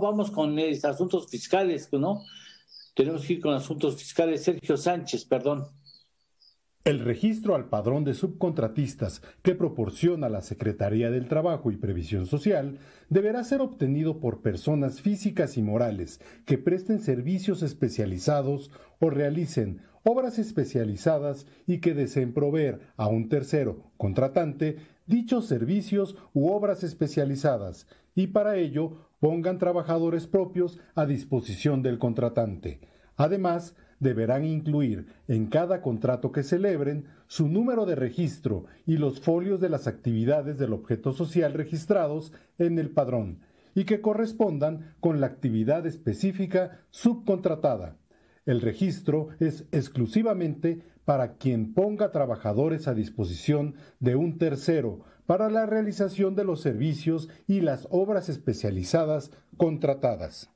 vamos con asuntos fiscales, ¿no? Tenemos que ir con asuntos fiscales. Sergio Sánchez, perdón. El registro al padrón de subcontratistas que proporciona la Secretaría del Trabajo y Previsión Social deberá ser obtenido por personas físicas y morales que presten servicios especializados o realicen obras especializadas y que deseen proveer a un tercero contratante dichos servicios u obras especializadas y para ello pongan trabajadores propios a disposición del contratante. Además, deberán incluir en cada contrato que celebren su número de registro y los folios de las actividades del objeto social registrados en el padrón y que correspondan con la actividad específica subcontratada. El registro es exclusivamente para quien ponga trabajadores a disposición de un tercero para la realización de los servicios y las obras especializadas contratadas.